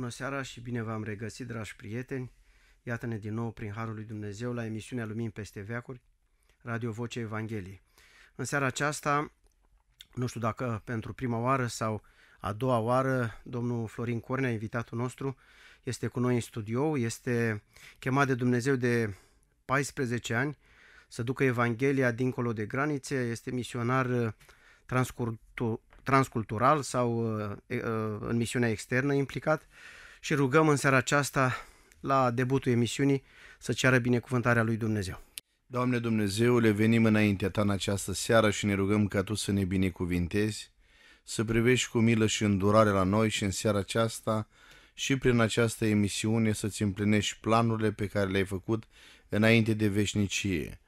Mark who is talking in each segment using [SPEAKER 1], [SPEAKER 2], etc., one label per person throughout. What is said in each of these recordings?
[SPEAKER 1] Bună seara și bine v-am regăsit, dragi prieteni! Iată-ne din nou prin Harul lui Dumnezeu la emisiunea Lumini peste veacuri, Radio Vocea Evangheliei. În seara aceasta, nu știu dacă pentru prima oară sau a doua oară, domnul Florin Cornea, invitatul nostru, este cu noi în studio, este chemat de Dumnezeu de 14 ani să ducă Evanghelia dincolo de granițe, este misionar uh, transcultural sau uh, uh, în misiunea externă implicat și rugăm în seara aceasta la debutul emisiunii să ceară binecuvântarea lui Dumnezeu.
[SPEAKER 2] Doamne Dumnezeule, venim înaintea Ta în această seară și ne rugăm ca Tu să ne binecuvintezi, să privești cu milă și îndurare la noi și în seara aceasta și prin această emisiune să-ți împlinești planurile pe care le-ai făcut înainte de veșnicie.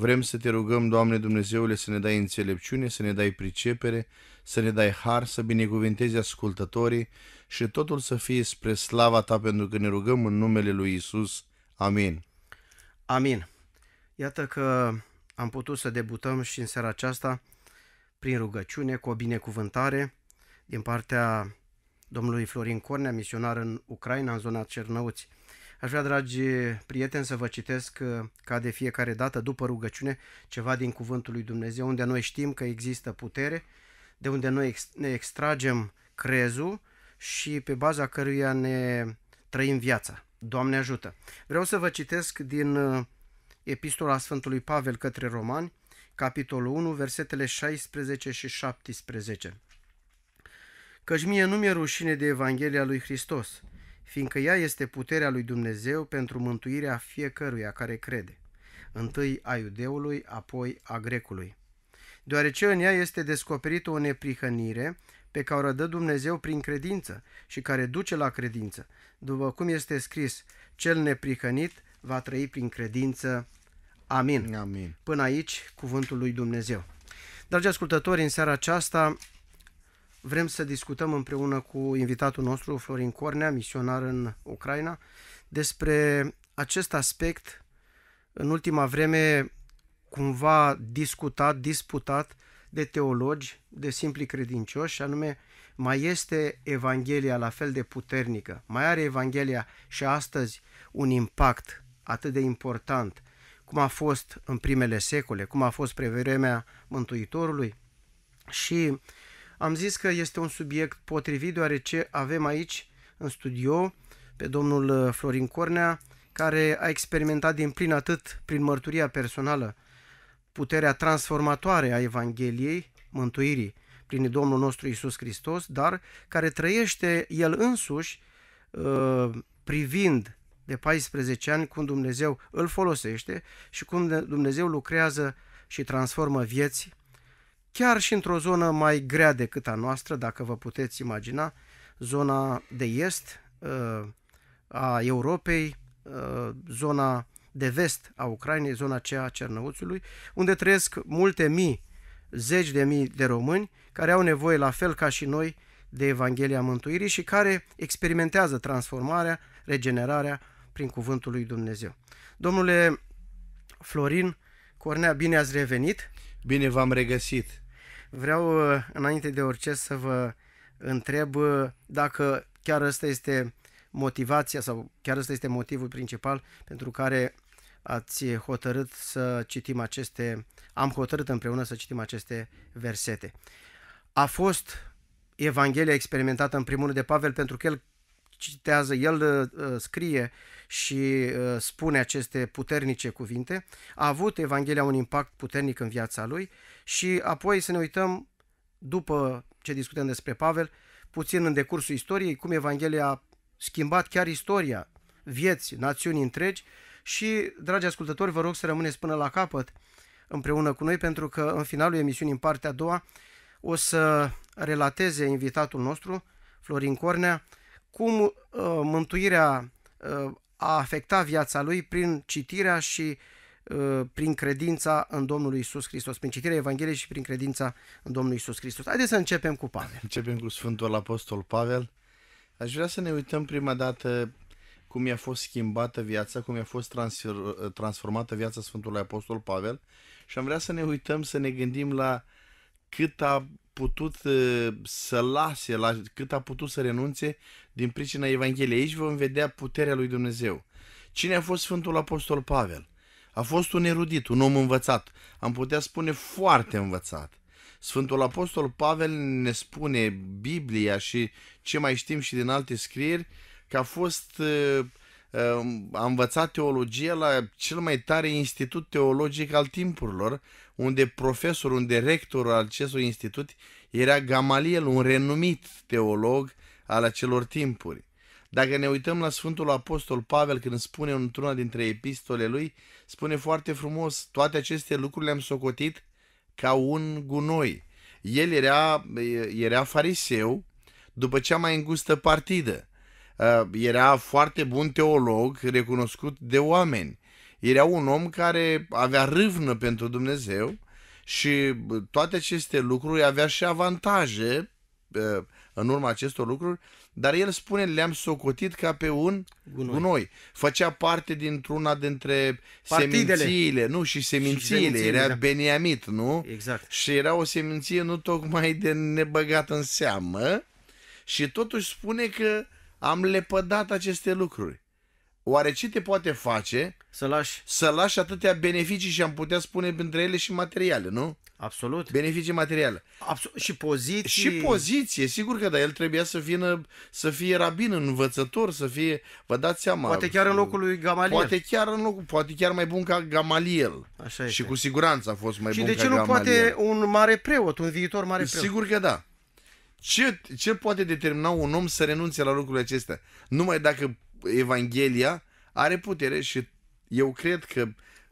[SPEAKER 2] Vrem să te rugăm, Doamne Dumnezeule, să ne dai înțelepciune, să ne dai pricepere, să ne dai har, să binecuvintezi ascultătorii și totul să fie spre slava Ta, pentru că ne rugăm în numele Lui Isus. Amin.
[SPEAKER 1] Amin. Iată că am putut să debutăm și în seara aceasta prin rugăciune, cu o binecuvântare din partea domnului Florin Cornea, misionar în Ucraina, în zona Cernăuți. Aș vrea, dragi prieteni, să vă citesc uh, ca de fiecare dată, după rugăciune, ceva din Cuvântul lui Dumnezeu, unde noi știm că există putere, de unde noi ne extragem crezul și pe baza căruia ne trăim viața. Doamne ajută! Vreau să vă citesc din uh, Epistola Sfântului Pavel către Romani, capitolul 1, versetele 16 și 17. Căci mie nu mi-e rușine de Evanghelia lui Hristos, fiindcă ea este puterea lui Dumnezeu pentru mântuirea fiecăruia care crede, întâi a iudeului, apoi a grecului. Deoarece în ea este descoperită o neprihănire pe care o dă Dumnezeu prin credință și care duce la credință, după cum este scris, cel neprihănit va trăi prin credință. Amin. Amin. Până aici, cuvântul lui Dumnezeu. Dragi ascultători, în seara aceasta Vrem să discutăm împreună cu invitatul nostru, Florin Cornea, misionar în Ucraina, despre acest aspect în ultima vreme cumva discutat, disputat de teologi, de simpli credincioși, și anume mai este Evanghelia la fel de puternică, mai are Evanghelia și astăzi un impact atât de important cum a fost în primele secole, cum a fost pre vremea Mântuitorului și am zis că este un subiect potrivit deoarece avem aici în studio pe domnul uh, Florin Cornea, care a experimentat din plin atât prin mărturia personală puterea transformatoare a Evangheliei, mântuirii, prin Domnul nostru Isus Hristos, dar care trăiește el însuși uh, privind de 14 ani cum Dumnezeu îl folosește și cum Dumnezeu lucrează și transformă vieți chiar și într-o zonă mai grea decât a noastră, dacă vă puteți imagina, zona de est uh, a Europei, uh, zona de vest a Ucrainei, zona aceea a Cernăuțului, unde trăiesc multe mii, zeci de mii de români care au nevoie, la fel ca și noi, de Evanghelia Mântuirii și care experimentează transformarea, regenerarea prin Cuvântul lui Dumnezeu. Domnule Florin Cornea, bine ați revenit! Bine v-am regăsit! Vreau, uh, înainte de orice, să vă întreb uh, dacă chiar ăsta este motivația sau chiar ăsta este motivul principal pentru care ați hotărât să citim aceste, am hotărât împreună să citim aceste versete. A fost Evanghelia experimentată în primul de Pavel pentru că el citează, el uh, uh, scrie și uh, spune aceste puternice cuvinte, a avut Evanghelia un impact puternic în viața lui și apoi să ne uităm, după ce discutăm despre Pavel, puțin în decursul istoriei, cum Evanghelia a schimbat chiar istoria, vieți, națiuni întregi și, dragi ascultători, vă rog să rămâneți până la capăt împreună cu noi, pentru că în finalul emisiunii, în partea a doua, o să relateze invitatul nostru, Florin Cornea, cum uh, mântuirea uh, a afectat viața lui prin citirea și uh, prin credința în Domnul Isus Hristos, prin citirea Evangheliei și prin credința în Domnul Isus Hristos. Haideți să începem cu Pavel. Începem cu Sfântul Apostol Pavel. Aș vrea să ne uităm prima dată cum i-a fost
[SPEAKER 2] schimbată viața, cum i-a fost transfer, transformată viața Sfântului Apostol Pavel și am vrea să ne uităm, să ne gândim la cât a putut uh, să lase, la cât a putut să renunțe din pricina Evangheliei. Aici vom vedea puterea lui Dumnezeu. Cine a fost Sfântul Apostol Pavel? A fost un erudit, un om învățat, am putea spune foarte învățat. Sfântul Apostol Pavel ne spune Biblia și ce mai știm și din alte scrieri că a fost uh, uh, a învățat teologia la cel mai tare institut teologic al timpurilor, unde profesorul, unde rectorul al acestui institut era Gamaliel, un renumit teolog al acelor timpuri. Dacă ne uităm la Sfântul Apostol Pavel când spune într-una dintre epistole lui, spune foarte frumos, toate aceste lucruri le-am socotit ca un gunoi. El era, era fariseu după cea mai îngustă partidă. Uh, era foarte bun teolog, recunoscut de oameni. Era un om care avea râvnă pentru Dumnezeu și toate aceste lucruri avea și avantaje în urma acestor lucruri, dar el spune, le-am socotit ca pe un gunoi. gunoi. Făcea parte dintr-una dintre Partidele. semințiile, nu? Și semințiile, și era da. Beniamit, nu? Exact. Și era o seminție nu tocmai de nebăgat în seamă și totuși spune că am lepădat aceste lucruri. Oare ce te poate face să lași, să lași atâtea beneficii și am putea spune între ele și materiale, nu? Absolut. Beneficii materiale. Absolut. Și poziție. Și poziție, sigur că da, el trebuia să vină, să fie rabin, învățător, să fie, vă dați seama. Poate chiar în mm, locul lui Gamaliel. Poate chiar în locul, poate chiar mai bun ca Gamaliel. Așa este. Și cu siguranță a fost mai și bun ca Gamaliel. Și de ce nu poate
[SPEAKER 1] un mare preot, un viitor mare preot? Sigur
[SPEAKER 2] că da. Ce, ce poate determina un om să renunțe la lucrurile acestea? Numai dacă Evanghelia are putere și eu cred că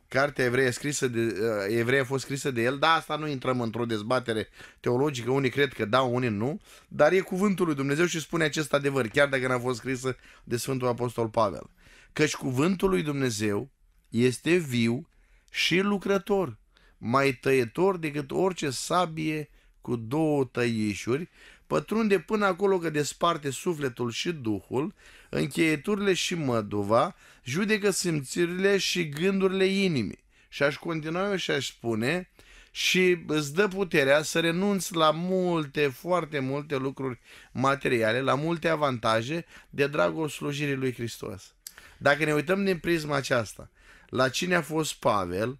[SPEAKER 2] cartea evreie, scrisă de, uh, evreie a fost scrisă de el, dar asta nu intrăm într-o dezbatere teologică, unii cred că da, unii nu, dar e cuvântul lui Dumnezeu și spune acest adevăr, chiar dacă n-a fost scrisă de Sfântul Apostol Pavel. Căci cuvântul lui Dumnezeu este viu și lucrător, mai tăietor decât orice sabie cu două tăișuri, pătrunde până acolo că desparte sufletul și duhul, încheieturile și măduva, judecă simțirile și gândurile inimii. Și aș continua eu și aș spune și îți dă puterea să renunți la multe, foarte multe lucruri materiale, la multe avantaje de dragul slujirii lui Hristos. Dacă ne uităm din prisma aceasta, la cine a fost Pavel,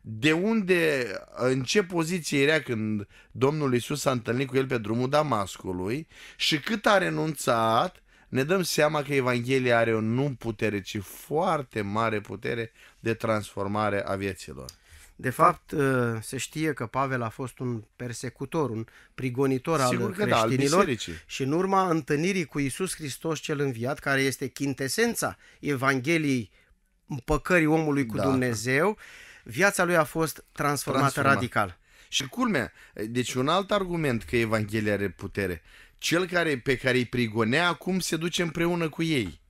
[SPEAKER 2] de unde, în ce poziție era când Domnul Isus s-a întâlnit cu el pe drumul Damascului și cât a renunțat, ne dăm seama că Evanghelia are o nu putere, ci foarte mare putere de transformare a vieților.
[SPEAKER 1] De fapt, ă, se știe că Pavel a fost un persecutor, un prigonitor Sigur da, al creștinilor da, al și în urma întâlnirii cu Isus Hristos cel înviat, care este chintesența Evangheliei împăcării omului cu da. Dumnezeu, viața lui a fost transformată Transformat. radical. Și culmea, deci un alt argument că Evanghelia are putere. Cel
[SPEAKER 2] care, pe care îi prigonea acum se duce împreună cu ei.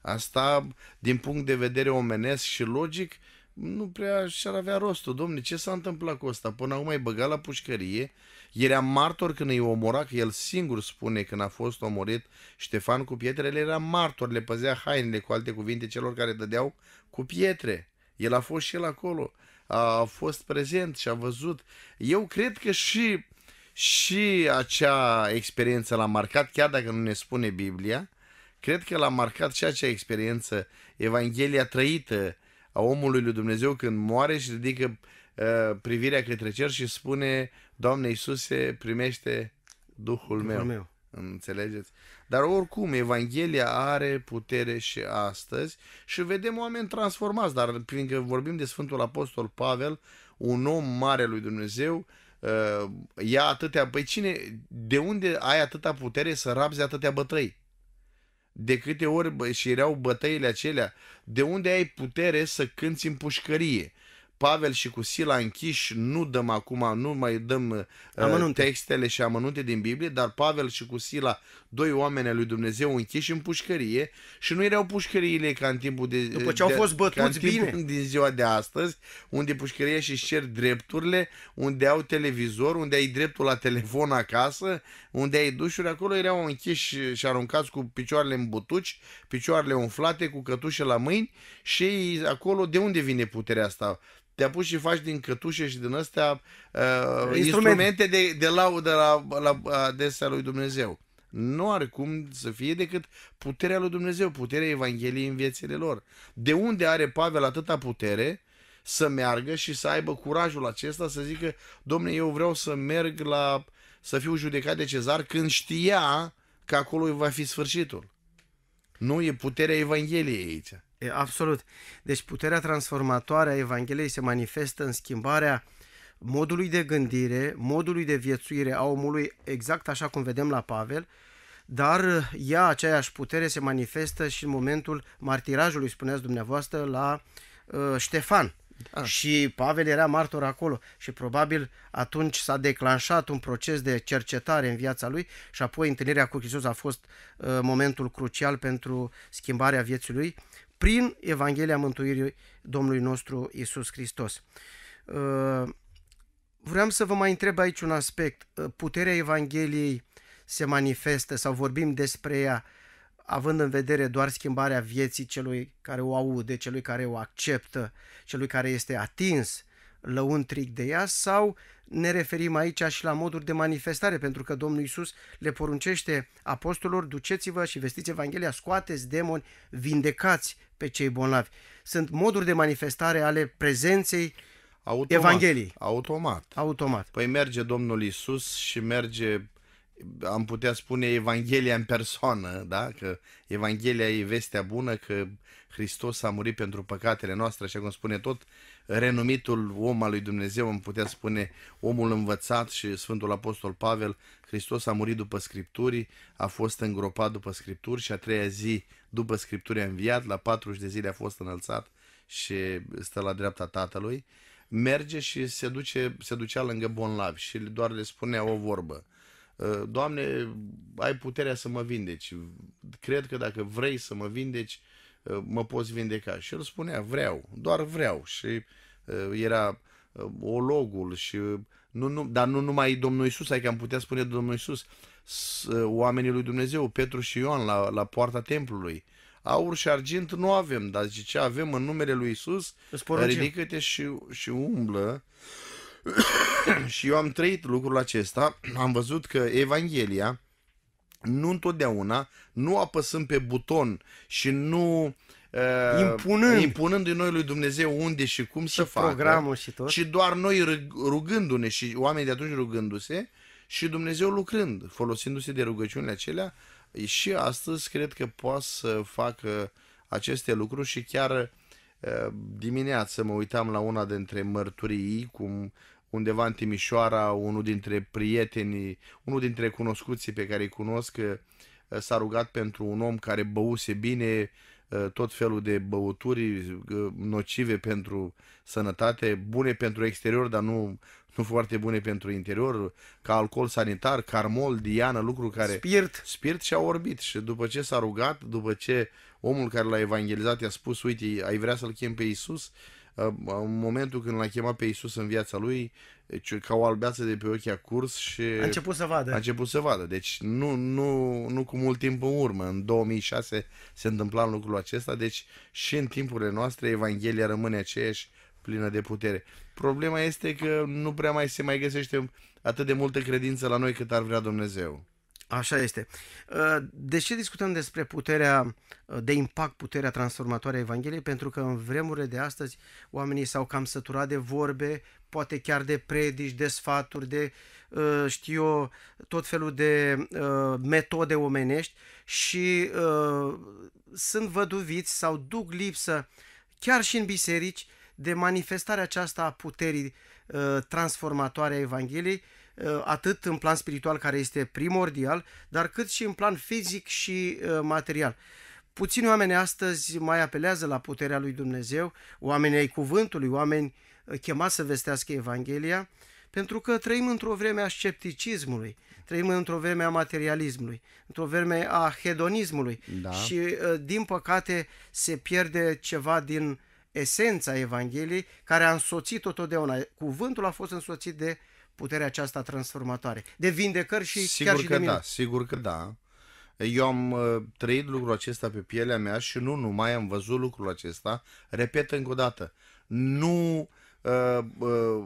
[SPEAKER 2] Asta, din punct de vedere omenesc și logic, nu prea și-ar avea rostul. Domne, ce s-a întâmplat cu asta Până acum ai băgat la pușcărie, era martor când îi omora, că el singur spune când a fost omorit Ștefan cu pietrele, era martor, le păzea hainele, cu alte cuvinte, celor care dădeau cu pietre. El a fost și el acolo, a fost prezent și a văzut. Eu cred că și, și acea experiență l-a marcat, chiar dacă nu ne spune Biblia, cred că l-a marcat și acea experiență, Evanghelia trăită a omului lui Dumnezeu când moare și ridică uh, privirea către cer și spune, Doamne Iisuse, primește Duhul, Duhul meu. meu. Înțelegeți? Dar oricum, Evanghelia are putere și astăzi și vedem oameni transformați, dar fiindcă vorbim de Sfântul Apostol Pavel, un om mare lui Dumnezeu, uh, ia atâtea... Păi cine, de unde ai atâta putere să rabzi atâtea bătăi? De câte ori și erau bătăile acelea, de unde ai putere să cânți în pușcărie? Pavel și cu Sila închiși, nu dăm acum, nu mai dăm uh, textele și amănunte din Biblie, dar Pavel și cu Sila doi oameni al lui Dumnezeu închiși în pușcărie și nu erau pușcăriile ca în timpul de... După ce au fost bătuți bine. Din ziua de astăzi, unde pușcăria și cer drepturile, unde au televizor, unde ai dreptul la telefon acasă, unde ai dușuri, acolo erau închiși și aruncați cu picioarele în butuci, picioarele umflate, cu cătușe la mâini și acolo de unde vine puterea asta? te apuci și faci din cătușe și din astea uh, instrumente. instrumente de, de laudă la, la adesea lui Dumnezeu nu are cum să fie decât puterea lui Dumnezeu, puterea Evangheliei în viețile lor. De unde are Pavel atâta putere să meargă și să aibă curajul acesta să zică, domne, eu vreau să merg la, să fiu judecat de cezar, când știa
[SPEAKER 1] că acolo va fi sfârșitul. Nu e puterea Evangheliei aici. E, absolut. Deci puterea transformatoare a Evangheliei se manifestă în schimbarea uh, modului de gândire, modului de viețuire a omului, exact așa cum vedem la Pavel, dar ea, uh, aceeași putere, se manifestă și în momentul martirajului, spuneați dumneavoastră, la uh, Ștefan. Da. Și Pavel era martor acolo și probabil atunci s-a declanșat un proces de cercetare în viața lui și apoi întâlnirea cu Hristos a fost uh, momentul crucial pentru schimbarea vieții lui prin Evanghelia Mântuirii Domnului nostru Isus Hristos. Uh, Vreau să vă mai întreb aici un aspect. Uh, puterea Evangheliei se manifestă sau vorbim despre ea având în vedere doar schimbarea vieții celui care o aude, celui care o acceptă, celui care este atins lăuntric de ea sau ne referim aici și la moduri de manifestare, pentru că Domnul Iisus le poruncește apostolilor, duceți-vă și vestiți Evanghelia, scoateți demoni, vindecați pe cei bolnavi. Sunt moduri de manifestare ale prezenței Automat, Evangheliei. Automat.
[SPEAKER 2] Automat. Păi merge Domnul Isus și merge, am putea spune, Evanghelia în persoană, da? Că Evanghelia e vestea bună, că Hristos a murit pentru păcatele noastre, așa cum spune tot renumitul om al lui Dumnezeu, am putea spune omul învățat și Sfântul Apostol Pavel, Hristos a murit după Scripturii, a fost îngropat după Scripturi și a treia zi după Scripturii a înviat, la 40 de zile a fost înălțat și stă la dreapta Tatălui merge și se, duce, se ducea lângă Bonlav și doar le spunea o vorbă. Ă, Doamne, ai puterea să mă vindeci. Cred că dacă vrei să mă vindeci, ă, mă poți vindeca. Și el spunea, vreau, doar vreau. Și ă, era ologul și nu, nu, dar nu numai Domnul Isus, adică am putea spune Domnul Isus, oamenii lui Dumnezeu, Petru și Ioan la, la poarta templului, uh, aur și argint nu avem, dar zice ce avem în numele lui Isus, ridică-te și, și umblă. și eu am trăit lucrul acesta, am văzut că Evanghelia, nu întotdeauna, nu apăsăm pe buton și nu impunând. impunându-i noi lui Dumnezeu unde și cum și să facă, și tot. ci doar noi rugându-ne și oamenii de atunci rugându-se și Dumnezeu lucrând, folosindu-se de rugăciunile acelea, și astăzi cred că poate să facă aceste lucruri și chiar eh, dimineață mă uitam la una dintre mărturii, cum undeva în Timișoara, unul dintre prietenii, unul dintre cunoscuții pe care îi cunosc, eh, s-a rugat pentru un om care băuse bine, Uh, tot felul de băuturi uh, nocive pentru sănătate, bune pentru exterior, dar nu, nu foarte bune pentru interior, ca alcool sanitar, carmol, diană, lucruri care... Spirit. Spirit și a orbit. Și după ce s-a rugat, după ce omul care l-a evangelizat i-a spus, uite, ai vrea să-l chem pe Iisus, uh, în momentul când l-a chemat pe Iisus în viața lui, deci ca o albeață de pe ochi a curs și... A început să vadă. A început să vadă. Deci nu, nu, nu cu mult timp în urmă. În 2006 se întâmpla în lucrul acesta. Deci și în timpurile noastre Evanghelia rămâne aceeași plină de putere. Problema este că nu prea
[SPEAKER 1] mai se mai găsește atât de multă credință la noi cât ar vrea Dumnezeu. Așa este. Ă, de ce discutăm despre puterea ă, de impact, puterea transformatoare a Evangheliei? Pentru că în vremurile de astăzi oamenii s-au cam săturat de vorbe, poate chiar de predici, de sfaturi, de ă, știu eu, tot felul de metode omenești și sunt văduviți sau duc lipsă chiar și în biserici de manifestarea aceasta a puterii transformatoare a Evangheliei Uh, atât în plan spiritual care este primordial, dar cât și în plan fizic și uh, material. Puțini oameni astăzi mai apelează la puterea lui Dumnezeu, oameni ai cuvântului, oameni uh, chemați să vestească Evanghelia, pentru că trăim într-o vreme a scepticismului, trăim într-o vreme a materialismului, într-o vreme a hedonismului da. și, din păcate, se pierde ceva din esența Evangheliei care a însoțit-o totdeauna. Cuvântul a fost însoțit de puterea aceasta transformatoare, de vindecări și sigur chiar și că de da,
[SPEAKER 2] Sigur că da. Eu am uh, trăit lucrul acesta pe pielea mea și nu numai am văzut lucrul acesta. Repet încă o dată, nu uh, uh,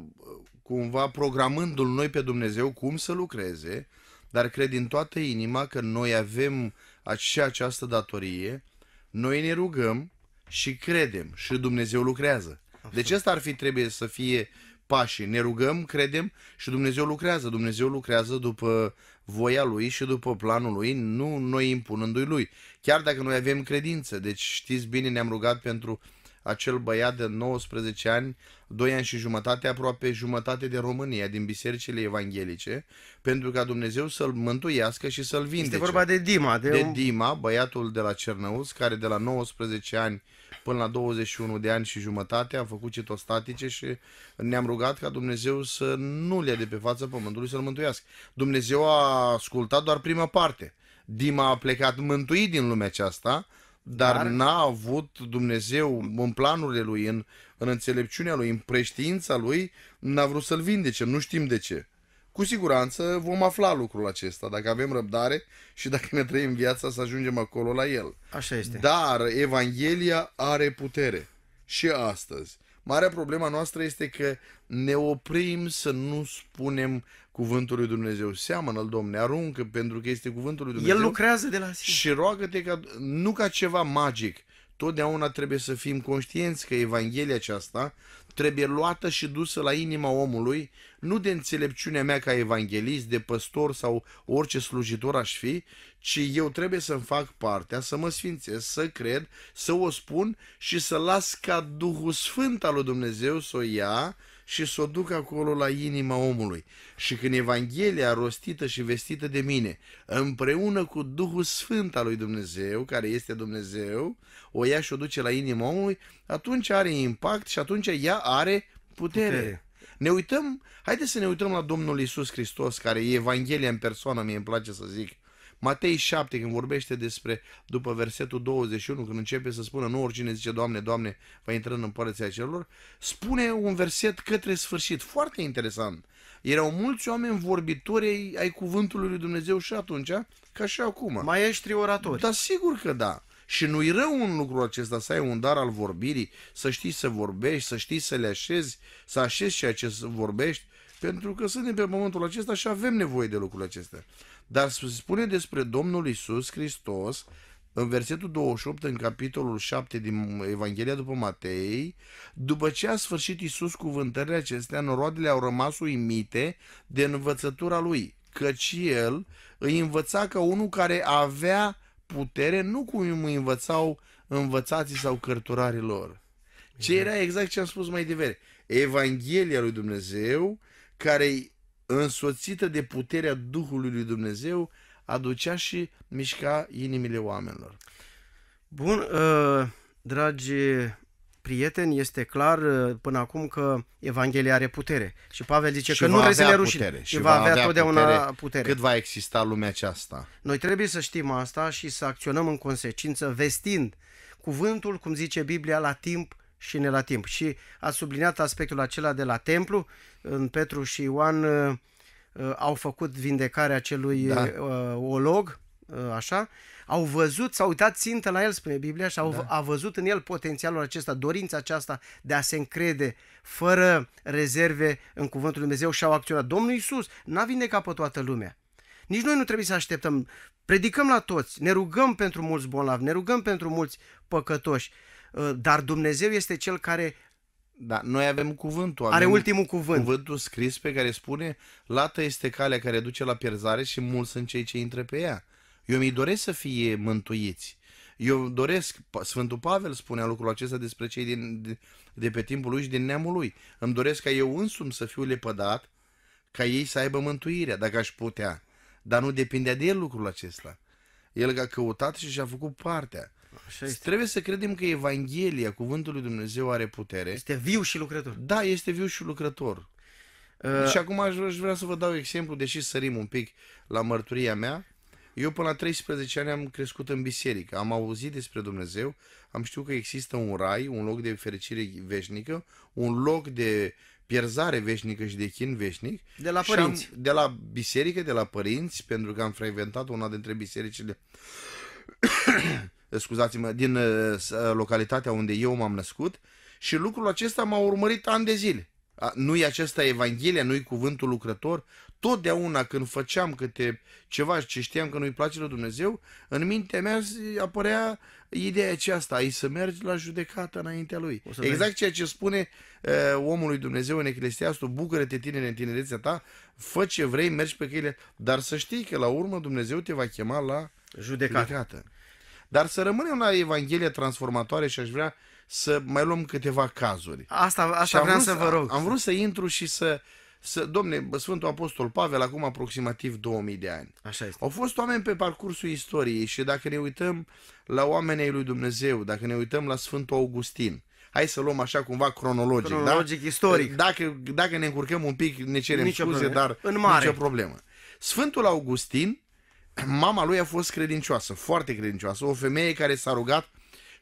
[SPEAKER 2] cumva programându-l noi pe Dumnezeu cum să lucreze, dar cred din toată inima că noi avem și această datorie, noi ne rugăm și credem și Dumnezeu lucrează. Deci asta ar fi trebuie să fie pașii. Ne rugăm, credem și Dumnezeu lucrează. Dumnezeu lucrează după voia Lui și după planul Lui, nu noi impunându-i Lui. Chiar dacă noi avem credință, deci știți bine, ne-am rugat pentru acel băiat de 19 ani, 2 ani și jumătate, aproape jumătate de România, din bisericile evanghelice, pentru ca Dumnezeu să-l mântuiască și să-l vindece. Este vorba de Dima. De, de un... Dima, băiatul de la Cernăuți, care de la 19 ani până la 21 de ani și jumătate, am făcut citostatice și ne-am rugat ca Dumnezeu să nu le ia de pe fața pământului să-l mântuiască. Dumnezeu a ascultat doar prima parte. Dima a plecat mântuit din lumea aceasta, dar, dar... n-a avut Dumnezeu în planurile lui, în, în înțelepciunea lui, în preștiința lui, n-a vrut să-l vindece. Nu știm de ce. Cu siguranță vom afla lucrul acesta, dacă avem răbdare și dacă ne trăim viața să ajungem acolo la el. Așa este. Dar Evanghelia are putere și astăzi. Marea problema noastră este că ne oprim să nu spunem cuvântul lui Dumnezeu. Seamănă-l, Domne, aruncă pentru că este cuvântul lui Dumnezeu. El lucrează de la sine. Și roagă-te ca, nu ca ceva magic, Totdeauna trebuie să fim conștienți că Evanghelia aceasta trebuie luată și dusă la inima omului, nu de înțelepciunea mea ca evanghelist, de păstor sau orice slujitor aș fi, ci eu trebuie să-mi fac partea, să mă sfințesc, să cred, să o spun și să las ca Duhul Sfânt al lui Dumnezeu să o ia și să o duc acolo la inima omului. Și când Evanghelia rostită și vestită de mine, împreună cu Duhul Sfânt al lui Dumnezeu, care este Dumnezeu, o ia și o duce la inima omului, atunci are impact și atunci ea are putere. putere. Ne uităm, haideți să ne uităm la Domnul Isus Hristos, care e Evanghelia în persoană, mie îmi place să zic, Matei 7, când vorbește despre, după versetul 21, când începe să spună, nu oricine zice, Doamne, Doamne, va intra în împărăția celor, spune un verset către sfârșit, foarte interesant. Erau mulți oameni vorbitori ai cuvântului lui Dumnezeu și atunci, ca și acum. mai ești oratori. Da, sigur că da. Și nu-i rău un lucru acesta, să ai un dar al vorbirii, să știi să vorbești, să știi să le așezi, să așezi ceea ce vorbești, pentru că suntem pe momentul acesta și avem nevoie de lucrurile acestea. Dar se spune despre Domnul Isus Hristos în versetul 28, în capitolul 7 din Evanghelia după Matei, după ce a sfârșit Isus cuvântările acestea, noroadele au rămas uimite de învățătura lui, căci el îi învăța ca unul care avea putere, nu cum îi învățau învățații sau cărturarii lor. Ce exact. era exact ce am spus mai devreme. Evanghelia lui Dumnezeu, care însoțită de puterea Duhului lui Dumnezeu, aducea și
[SPEAKER 1] mișca inimile oamenilor. Bun, uh, dragi prieteni, este clar uh, până acum că Evanghelia are putere. Și Pavel zice și că nu trebuie să le rușine. Putere, și va va avea totdeauna putere, putere. Cât
[SPEAKER 2] va exista lumea aceasta.
[SPEAKER 1] Noi trebuie să știm asta și să acționăm în consecință, vestind cuvântul, cum zice Biblia, la timp și ne la timp. Și a subliniat aspectul acela de la templu, în Petru și Ioan uh, uh, au făcut vindecarea acelui da. Uh, olog, așa, au văzut, s-au uitat țintă la el, spune Biblia, și au, da. a văzut în el potențialul acesta, dorința aceasta de a se încrede fără rezerve în cuvântul Lui Dumnezeu și au acționat. Domnul Iisus n-a vindecat pe toată lumea. Nici noi nu trebuie să așteptăm. Predicăm la toți, ne rugăm pentru mulți bolnavi, ne rugăm pentru mulți păcătoși, Uh, dar Dumnezeu este cel care da, noi avem cuvântul. Avem are ultimul cuvânt.
[SPEAKER 2] Cuvântul scris pe care spune, lată este calea care duce la pierzare și mulți sunt cei ce intră pe ea. Eu mi doresc să fie mântuiți. Eu doresc, Sfântul Pavel spunea lucrul acesta despre cei din, de, de pe timpul lui și din neamul lui. Îmi doresc ca eu însumi să fiu lepădat, ca ei să aibă mântuirea, dacă aș putea. Dar nu depindea de el lucrul acesta. El a căutat și și-a făcut partea. Așa este. Trebuie să credem că Evanghelia, Cuvântul lui Dumnezeu, are putere. Este viu și lucrător. Da, este viu și lucrător. Uh, și acum aș, aș vrea să vă dau exemplu, deși sărim un pic la mărturia mea. Eu până la 13 ani am crescut în biserică, am auzit despre Dumnezeu, am știut că există un rai, un loc de fericire veșnică, un loc de pierzare veșnică și de chin veșnic. De la părinți. Am, de la biserică, de la părinți, pentru că am frecventat una dintre bisericile scuzați-mă, din uh, uh, localitatea unde eu m-am născut și lucrul acesta m-a urmărit ani de zile. Nu-i acesta Evanghelia, nu-i cuvântul lucrător? Totdeauna când făceam câte ceva ce știam că nu-i place la Dumnezeu, în mintea mea apărea ideea aceasta, ai să mergi la judecată înaintea lui. Exact vezi. ceea ce spune uh, omului Dumnezeu în Eclesiastul, bucură-te tinere în tinerețea ta, fă ce vrei, mergi pe căile, dar să știi că la urmă Dumnezeu te va chema la judecată. judecată. Dar să rămânem la Evanghelia transformatoare și aș vrea să mai luăm câteva cazuri.
[SPEAKER 1] Asta, asta vreau să vă rog.
[SPEAKER 2] Am, vrut să intru și să, să... Domne, Sfântul Apostol Pavel, acum aproximativ 2000 de ani. Așa este. Au fost oameni pe parcursul istoriei și dacă ne uităm la oamenii lui Dumnezeu, dacă ne uităm la Sfântul Augustin, hai să luăm așa cumva cronologic. Da? Cronologic, da? istoric. Dacă, dacă ne încurcăm un pic, ne cerem nicio scuze, dar în mare. nicio problemă. Sfântul Augustin mama lui a fost credincioasă, foarte credincioasă, o femeie care s-a rugat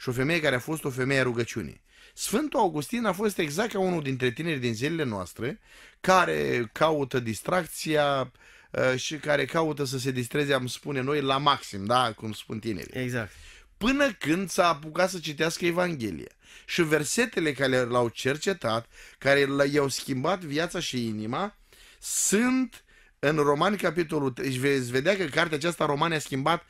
[SPEAKER 2] și o femeie care a fost o femeie a rugăciunii. Sfântul Augustin a fost exact ca unul dintre tineri din zilele noastre care caută distracția uh, și care caută să se distreze, am spune noi, la maxim, da, cum spun tinerii. Exact. Până când s-a apucat să citească Evanghelia și versetele care l-au cercetat, care i-au schimbat viața și inima, sunt uh, în Romani, capitolul 3, veți vedea că cartea aceasta Romani a schimbat,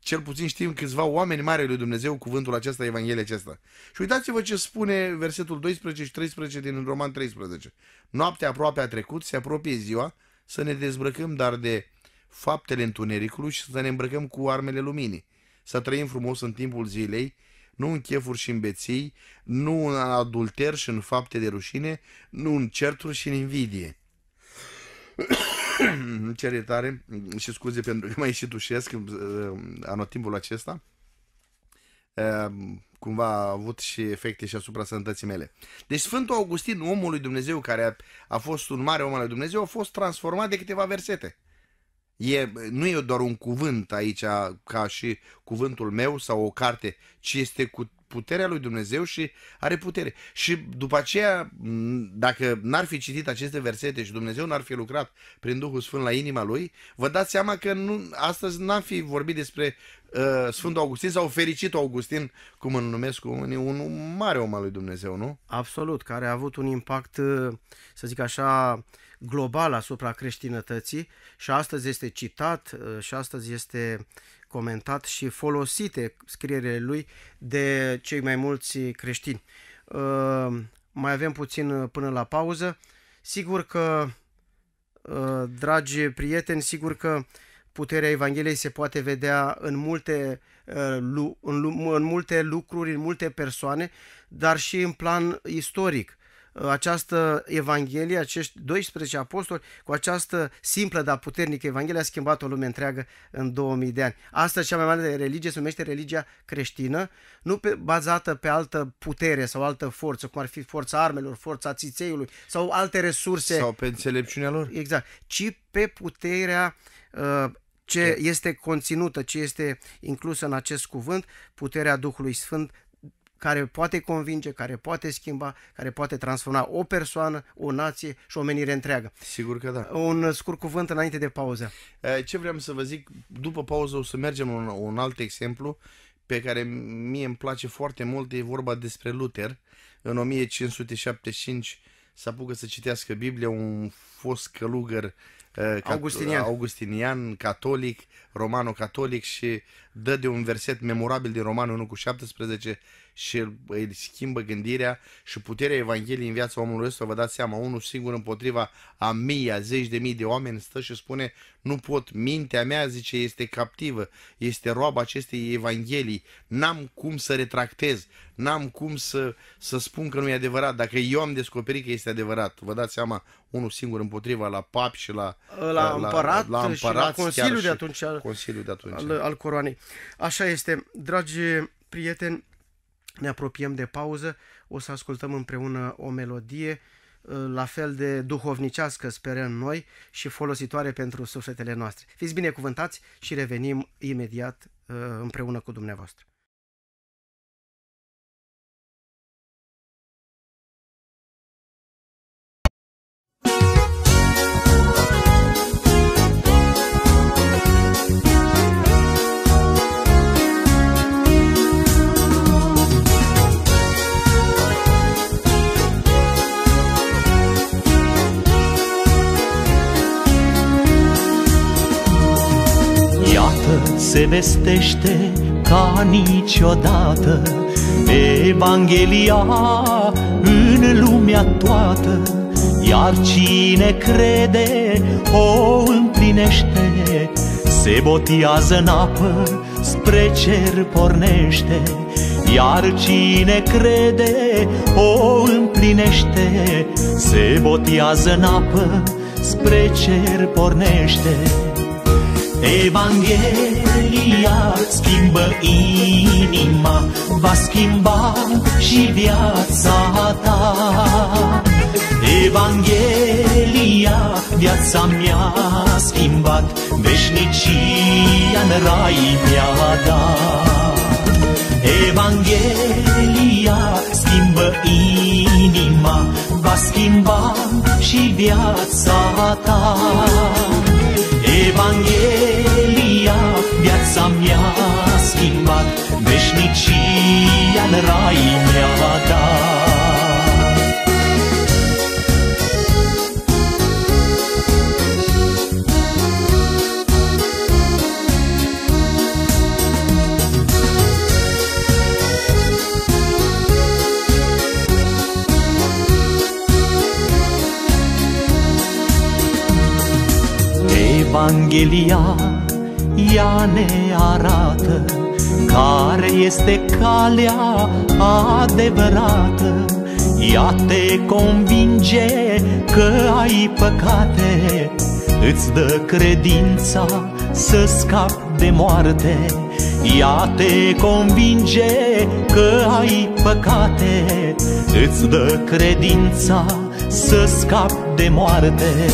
[SPEAKER 2] cel puțin știm câțiva oameni mari lui Dumnezeu, cuvântul acesta, Evanghelia acesta. Și uitați-vă ce spune versetul 12 și 13 din Roman 13. Noaptea aproape a trecut, se apropie ziua, să ne dezbrăcăm dar de faptele întunericului și să ne îmbrăcăm cu armele luminii. Să trăim frumos în timpul zilei, nu în chefuri și în beții, nu în adulter și în fapte de rușine, nu în certuri și în invidie cer iertare și scuze pentru că mai și dușesc anotimpul acesta. Ehm, cumva a avut și efecte și asupra sănătății mele. Deci Sfântul Augustin, omul lui Dumnezeu, care a, a fost un mare om al lui Dumnezeu, a fost transformat de câteva versete. E, nu e doar un cuvânt aici, ca și cuvântul meu sau o carte, ci este cu puterea lui Dumnezeu și are putere. Și după aceea, dacă n-ar fi citit aceste versete și Dumnezeu n-ar fi lucrat prin Duhul Sfânt la inima lui, vă dați seama că nu, astăzi n-am fi vorbit despre uh, Sfântul Augustin sau fericitul Augustin, cum îl numesc unii, un mare om al lui Dumnezeu, nu?
[SPEAKER 1] Absolut, care a avut un impact, uh, să zic așa, uh, global asupra creștinătății și astăzi este citat uh, și astăzi este comentat și folosite scrierile lui de cei mai mulți creștini. Uh, mai avem puțin uh, până la pauză. Sigur că, dragi prieteni, sigur că puterea Evangheliei se poate vedea în multe, în, în multe lucruri, în multe persoane, dar și în plan istoric. Uh, această Evanghelie, acești 12 apostoli, cu această simplă, dar puternică Evanghelie, a schimbat o lume întreagă în 2000 de ani. Asta cea mai mare religie se numește religia creștină, nu pe, bazată pe altă putere sau altă forță, cum ar fi forța armelor, forța țițeiului sau alte resurse. Sau pe înțelepciunea lor. Exact. Ci pe puterea uh, ce este conținută, ce este inclusă în acest cuvânt, puterea Duhului Sfânt care poate convinge, care poate schimba, care poate transforma o persoană, o nație și o menire întreagă. Sigur că da. Un scurt cuvânt înainte de pauză.
[SPEAKER 2] Eh, ce vreau să vă zic, după pauză o să mergem un, un alt exemplu pe care mie îmi place foarte mult, e vorba despre Luther. În 1575 să apucă să citească Biblia, un fost călugăr eh, cat- augustinian. augustinian, catolic, romano-catolic și dă de un verset memorabil din Romanul 1 cu 17 și îl, îl schimbă gândirea și puterea Evangheliei în viața omului ăsta, vă dați seama, unul singur împotriva a mii, a zeci de mii de oameni stă și spune, nu pot, mintea mea, zice, este captivă, este roaba acestei Evanghelii, n-am cum să retractez, n-am cum să, să spun că nu e adevărat, dacă eu am descoperit că este adevărat, vă dați seama, unul singur împotriva la pap și la, la, împărat, la, la, împărat și la consiliul, de atunci, al, consiliul de atunci al,
[SPEAKER 1] al coroanei. Așa este, dragi prieteni, ne apropiem de pauză, o să ascultăm împreună o melodie ă, la fel de duhovnicească, sperăm noi, și folositoare pentru sufletele noastre. Fiți binecuvântați și revenim imediat ă, împreună cu dumneavoastră.
[SPEAKER 3] se vestește ca niciodată Evanghelia în lumea toată Iar cine crede o împlinește Se botează în apă spre cer pornește iar cine crede o împlinește Se botează în apă spre cer pornește Evanghelia Biblia schimbă inima, va schimba și viața ta. Evanghelia viața mea a schimbat, veșnicia în rai mi-a dat. Evanghelia schimbă inima, va schimba și viața ta. Evanghelia schimbat Veșnicia în rai mi-a dat Evanghelia ea ne arată Care este calea adevărată Ea te convinge că ai păcate Îți dă credința să scapi de moarte Ea te convinge că ai păcate Îți dă credința să scapi de moarte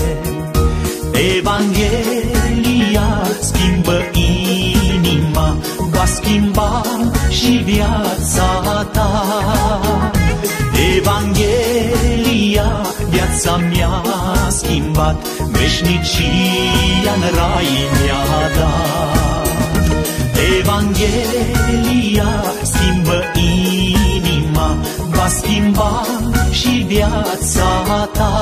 [SPEAKER 3] Evanghelia schimbă inima schimba și viața ta. Evanghelia viața mea a schimbat, veșnicia în rai mi-a dat. Evanghelia schimbă inima, va schimba și viața ta.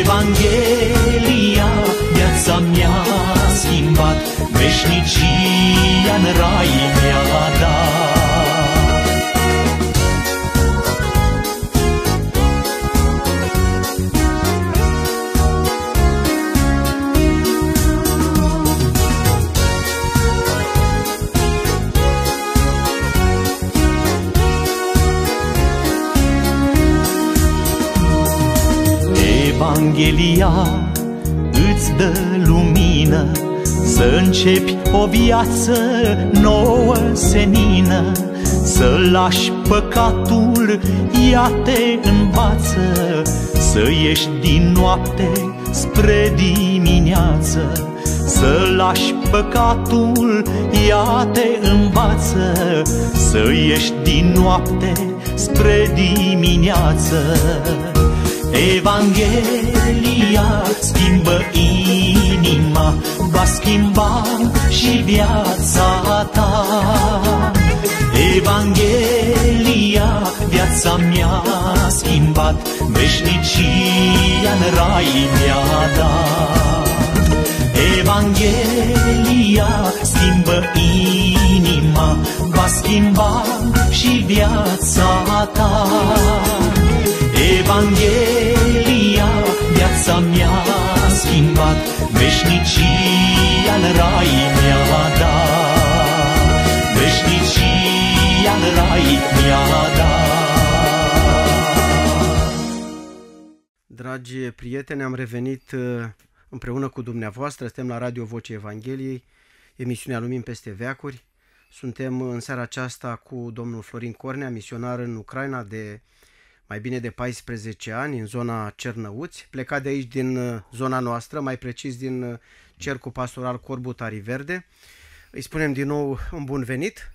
[SPEAKER 3] Evanghelia viața mea a schimbat, veșnicia în rai mi-a dat. Evanghelia îți dă lumină să începi o viață nouă, senină Să lași păcatul, ea te învață Să ieși din noapte spre dimineață Să lași păcatul, ea te învață Să ieși din noapte spre dimineață Evanghelie Italia Schimbă inima, va schimba și viața ta Evanghelia viața mea a schimbat veșnicia în rai mi-a dat Evanghelia schimbă inima Va schimba și viața ta Evanghelia viața mea a schimbat, veșnicia în rai mi-a dat, veșnicia în rai mi-a dat. Dragi
[SPEAKER 1] prieteni, am revenit uh, împreună cu dumneavoastră, suntem la Radio Voce Evangheliei, emisiunea Lumim peste veacuri. Suntem în seara aceasta cu domnul Florin Cornea, misionar în Ucraina de mai bine de 14 ani în zona Cernăuți, plecat de aici din uh, zona noastră, mai precis din uh, cercul pastoral Corbu Verde. Îi spunem din nou uh, un bun venit.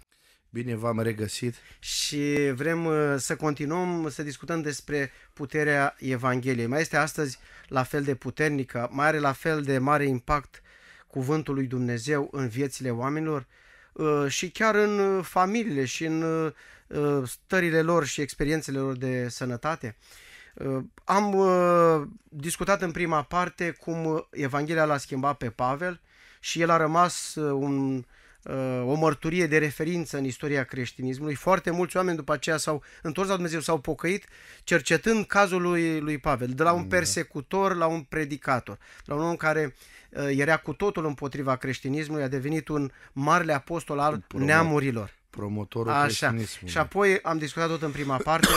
[SPEAKER 1] Bine v-am regăsit. Și vrem să continuăm să discutăm despre puterea Evangheliei. Mai este astăzi la fel de puternică, mai are la fel de mare impact cuvântul lui Dumnezeu în viețile oamenilor, Uh, și chiar în uh, familiile și în uh, stările lor și experiențele lor de sănătate. Am discutat în prima parte cum Evanghelia l-a schimbat pe Pavel și el a rămas un Uh, o mărturie de referință în istoria creștinismului. Foarte mulți oameni după aceea s-au întors la Dumnezeu, s-au pocăit cercetând cazul lui, lui Pavel, de la un da. persecutor la un predicator, la un om care uh, era cu totul împotriva creștinismului, a devenit un marele apostol al Promo- neamurilor. Promotorul Așa. creștinismului. Și apoi am discutat tot în prima parte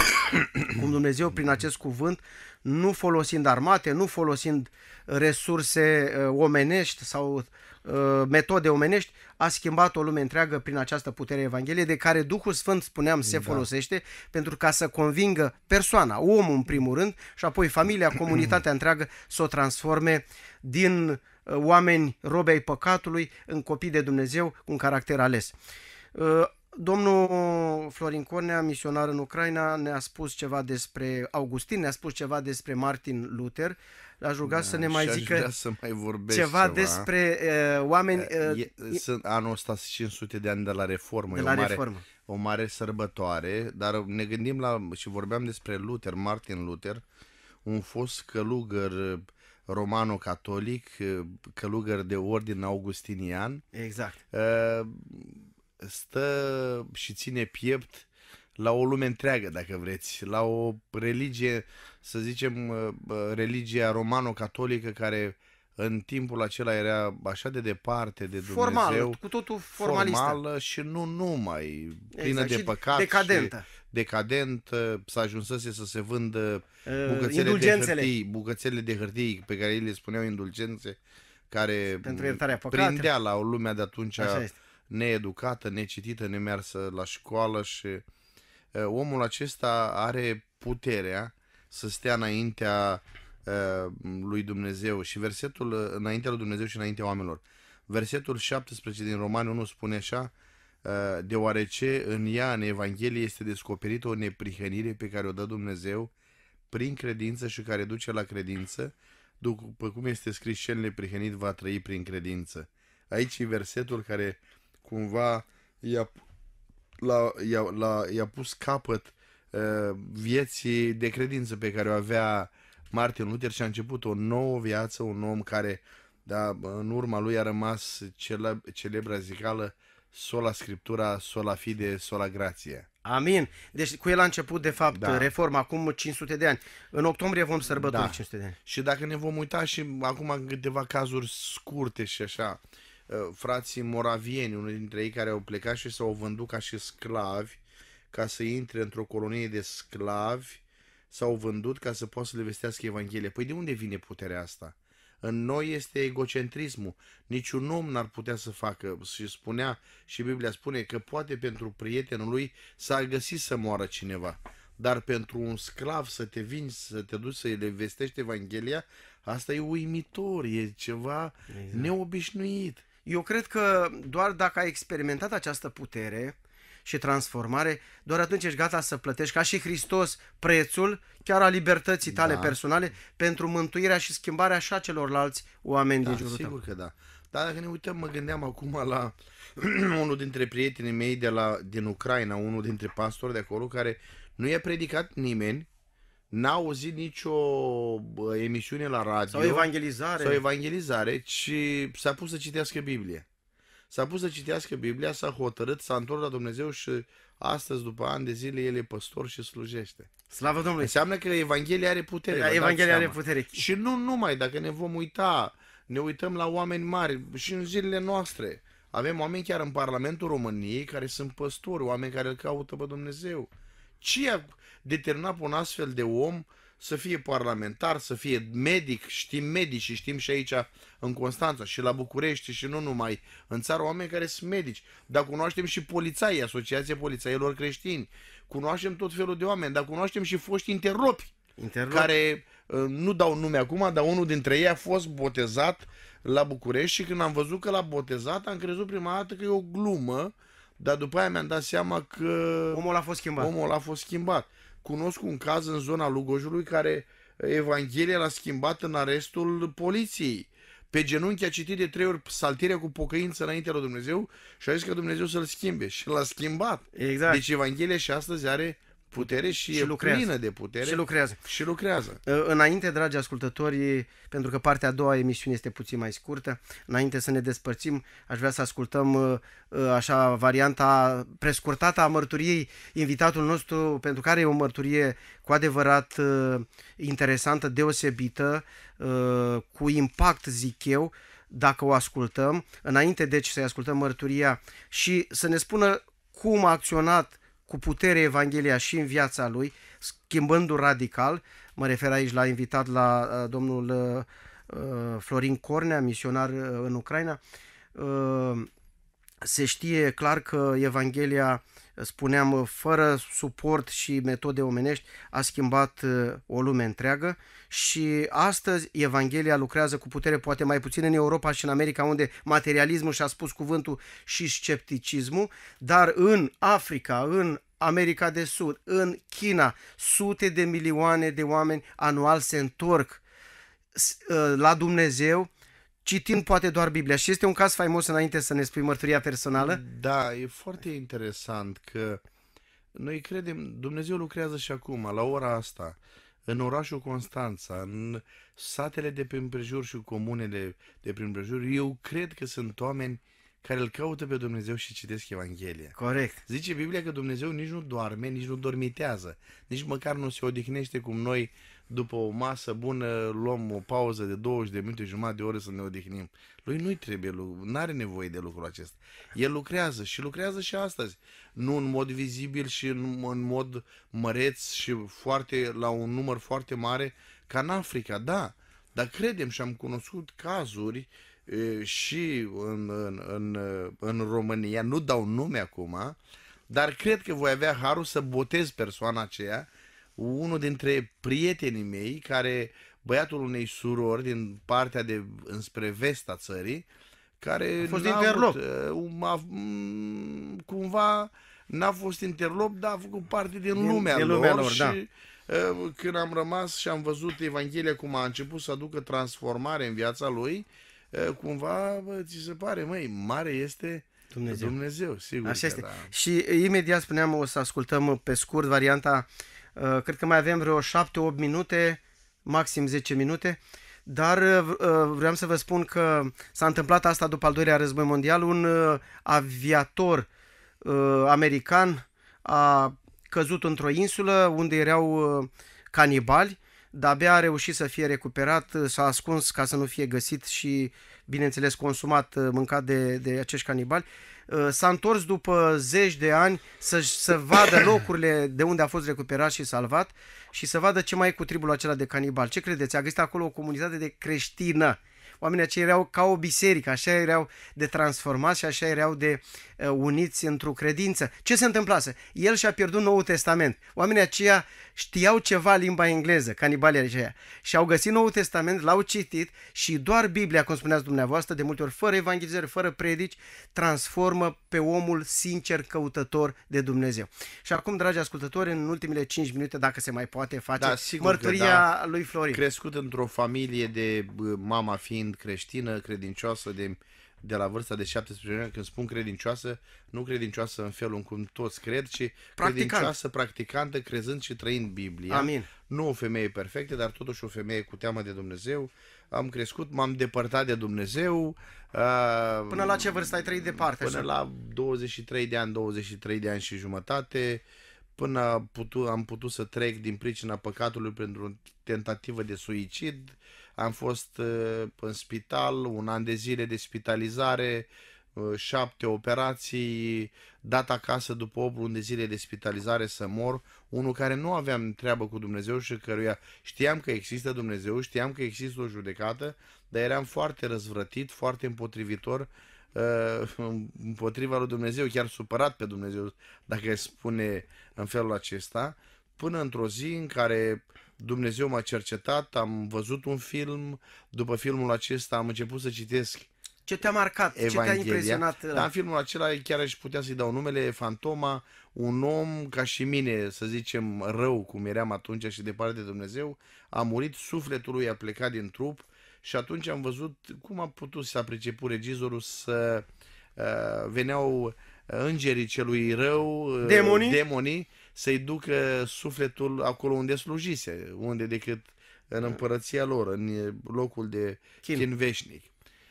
[SPEAKER 1] cum Dumnezeu prin acest cuvânt, nu folosind armate, nu folosind resurse uh, omenești sau Uh, metode omenești, a schimbat o lume întreagă prin această putere Evangheliei, de care Duhul Sfânt, spuneam, se da. folosește pentru ca să convingă persoana, omul în primul rând, și apoi familia, comunitatea întreagă, să o transforme din uh, oameni robei păcatului în copii de Dumnezeu cu un caracter ales. Uh, domnul Florin Cornea, misionar în Ucraina, ne-a spus ceva despre Augustin, ne-a spus ceva despre Martin Luther aș ruga da, să ne mai zică să mai ceva, ceva despre uh, oameni... Uh, e, e, sunt
[SPEAKER 2] anul ăsta 500 de ani de la reformă. De la e o mare, reformă. O mare sărbătoare, dar ne gândim la... și vorbeam despre Luther, Martin Luther, un fost călugăr uh, romano-catolic, uh, călugăr de ordin augustinian. Exact. Uh, stă și ține piept la o lume întreagă, dacă vreți, la o religie, să zicem, uh, uh, religia romano-catolică care în timpul acela era așa de departe de Dumnezeu. Formal, cu
[SPEAKER 1] totul formalistă.
[SPEAKER 2] Formală și nu numai, plină exact. de păcat. decadentă. Și decadent, uh, s-a ajunsese să se vândă bucățele de hârtii, bucățele de hârtii pe care ei le spuneau indulgențe, care Pentru prindea la o lumea de atunci needucată, necitită, nemersă la școală și Eh, omul acesta are puterea să stea înaintea eh, lui Dumnezeu și versetul eh, înaintea lui Dumnezeu și înaintea oamenilor. Versetul 17 din Romani 1 spune așa, deoarece în ea, în Evanghelie, este descoperită o neprihănire pe care o dă Dumnezeu prin credință și care duce la credință, după cum este scris cel neprihănit va trăi prin credință. Aici e versetul care cumva i-a la, i-a, la, i-a pus capăt uh, vieții de credință pe care o avea Martin Luther și a început o nouă viață, un om care da, în urma lui a rămas celeb, celebra zicală sola scriptura, sola fide, sola grație. Amin. Deci cu el a început, de fapt, da. reforma, acum 500 de ani. În octombrie vom sărbători da. 500 de ani. Și dacă ne vom uita și acum câteva cazuri scurte și așa, Eh, frații moravieni, unul dintre ei care au plecat și s-au vândut ca și sclavi ca să intre într-o colonie de sclavi, s-au vândut ca să poată să le vestească Evanghelia. Păi de unde vine puterea asta? În noi este egocentrismul. Niciun om n-ar putea să facă și spunea și Biblia spune că poate pentru prietenul lui s-ar găsi să moară cineva. Dar pentru un sclav să te vinzi, să te duci să le vestești Evanghelia, asta
[SPEAKER 1] e uimitor, e ceva exact. neobișnuit. Eu cred că doar dacă ai experimentat această putere și transformare, doar atunci ești gata să plătești ca și Hristos prețul chiar a libertății tale da. personale pentru mântuirea și schimbarea așa celorlalți oameni da, din jurul sigur tău. Sigur că da. Dar dacă ne uităm, mă gândeam acum la
[SPEAKER 2] unul dintre prietenii mei de la, din Ucraina, unul dintre pastori de acolo, care nu i-a predicat nimeni, n-a auzit nicio emisiune la radio sau evangelizare, sau evangelizare ci s-a pus să citească Biblie. S-a pus să citească Biblia, s-a hotărât, s-a întors la Dumnezeu și astăzi, după ani de zile, el e păstor și slujește. Slavă Domnului! Înseamnă că Evanghelia are putere. Da, Evanghelia are
[SPEAKER 1] putere. Și nu
[SPEAKER 2] numai, dacă ne vom uita, ne uităm la oameni mari și în zilele noastre. Avem oameni chiar în Parlamentul României care sunt păstori, oameni care îl caută pe Dumnezeu. Ce determina pe un astfel de om să fie parlamentar, să fie medic, știm medici știm și aici în Constanța și la București și nu numai în țară oameni care sunt medici, dar cunoaștem și polițai, Asociația Polițaielor Creștini, cunoaștem tot felul de oameni, dar cunoaștem și foști interlopi, interlopi? care ă, nu dau nume acum, dar unul dintre ei a fost botezat la București și când am văzut că l-a botezat am crezut prima dată că e o glumă, dar după aia mi-am dat seama că... Omul a fost schimbat. Omul a fost schimbat cunosc un caz în zona Lugojului care eh, Evanghelia l-a schimbat în arestul poliției. Pe genunchi a citit de trei ori saltirea cu pocăință înainte lui Dumnezeu și a zis că Dumnezeu să-l schimbe și l-a schimbat. Exact. Deci Evanghelia și astăzi are putere și, și e lucrează. plină de putere. Și
[SPEAKER 1] lucrează. Și lucrează. Uh, înainte, dragi ascultători, pentru că partea a doua emisiune este puțin mai scurtă, înainte să ne despărțim, aș vrea să ascultăm uh, uh, așa varianta prescurtată a mărturiei invitatul nostru, pentru care e o mărturie cu adevărat interesantă, deosebită, cu impact, zic eu, dacă o ascultăm, înainte deci să-i ascultăm mărturia și să ne spună cum a acționat cu putere Evanghelia și în viața lui, schimbându-l radical. Mă refer aici la invitat la uh, domnul uh, uh, Florin Cornea, misionar în Ucraina se știe clar că Evanghelia, spuneam, fără suport și metode omenești, a schimbat uh, o lume întreagă și astăzi Evanghelia lucrează cu putere, poate mai puțin în Europa și în America, unde materialismul și-a spus cuvântul și scepticismul, dar în Africa, în America de Sud, în China, sute de milioane de oameni anual se întorc uh, la Dumnezeu citind poate doar Biblia. Și este un caz faimos înainte să ne spui mărturia personală? Da, e foarte interesant că noi credem, Dumnezeu lucrează
[SPEAKER 2] și acum, la ora asta, în orașul Constanța, în satele de prin prejur și comunele de prin prejur, eu cred că sunt oameni care îl caută pe Dumnezeu și citesc Evanghelia. Corect. Zice Biblia că Dumnezeu nici nu doarme, nici nu dormitează, nici măcar nu se odihnește cum noi uh, după o masă bună, luăm o pauză de 20 de minute, jumătate de oră să ne odihnim. Lui nu-i trebuie, nu are nevoie de lucrul acesta. El lucrează și lucrează și astăzi. Nu în mod vizibil și în, în mod măreț și foarte, la un număr foarte mare, ca în Africa, da. Dar credem și am cunoscut cazuri e, și în, în, în, în România, nu dau nume acum, dar cred că voi avea harul să botez persoana aceea unul dintre prietenii mei, care băiatul unei surori din partea de înspre vest a țării, care a fost interlop. Avut, uh, mm, cumva n-a fost interlop, dar a făcut parte din, din lumea, din lumea lor, lor și da. Uh, când am rămas și am văzut Evanghelia cum a început să aducă transformare în viața lui, uh, cumva bă, ți se pare, măi, mare este Dumnezeu, Dumnezeu sigur Așa este. Da.
[SPEAKER 1] Și imediat spuneam, o să ascultăm pe scurt varianta uh, Uh, cred că mai avem vreo 7-8 minute, maxim 10 minute, dar uh, uh, vreau să vă spun că s-a întâmplat asta după al doilea război mondial. Un aviator american a căzut într-o insulă unde erau canibali, dar abia a reușit să fie recuperat, s-a ascuns ca să nu fie găsit și, bineînțeles, consumat, mâncat de, de acești canibali. Uh, s-a întors după zeci de ani să, să vadă locurile de unde a fost recuperat și salvat și să vadă ce mai e cu tribul acela de canibal. Ce credeți? A găsit acolo o comunitate de creștină. Oamenii aceia erau ca o biserică, așa erau de transformați și așa erau de Eh, uniți într-o credință. Ce se întâmplase? El și-a pierdut Noul Testament. Oamenii aceia știau ceva limba engleză, canibalii aceia, și au găsit Noul Testament, l-au citit și doar Biblia, cum spuneați dumneavoastră, de multe ori, fără evangelizare, fără predici, transformă pe omul sincer căutător de Dumnezeu. Și acum, dragi ascultători, în ultimele 5 minute, dacă se mai poate face da, sigur mărturia da.
[SPEAKER 2] lui Florin. Crescut într-o familie de mama fiind creștină, credincioasă de de la vârsta de 17 ani, când spun credincioasă, nu credincioasă în felul în cum toți cred, ci Practicant. credincioasă, practicantă, crezând și trăind Biblia. Amin. Nu o femeie perfectă, dar totuși o femeie cu teamă de Dumnezeu. Am crescut, m-am depărtat de Dumnezeu. Până la
[SPEAKER 1] ce vârstă ai trăit departe? Până așa?
[SPEAKER 2] la 23 de ani, 23 de ani și jumătate până putu, am putut să trec din pricina păcatului pentru o tentativă de suicid. Uh, am fost uh, în spital, un an de zile de spitalizare, uh, șapte operații, dat acasă după 8 luni de zile de spitalizare să mor, unul care nu aveam treabă cu Dumnezeu și căruia știam că există Dumnezeu, știam că există o judecată, dar eram foarte răzvrătit, foarte împotrivitor uh, împotriva lui Dumnezeu, chiar supărat pe Dumnezeu, dacă spune în felul acesta, până într-o zi în care Dumnezeu m-a cercetat, am văzut un film, după filmul acesta am început să citesc ce te-a marcat? Evanghelia. Ce te-a impresionat? Da, în filmul acela chiar aș putea să-i dau numele Fantoma, un om ca și mine, să zicem rău cum eram atunci și departe de Dumnezeu, a murit, sufletul lui a plecat din trup și atunci am văzut cum a putut să a priceput regizorul să uh, veneau uh, îngerii celui rău, uh, demonii, demonii să-i ducă sufletul acolo unde slujise, unde decât în da. împărăția lor, în locul de chin, chin veșnic.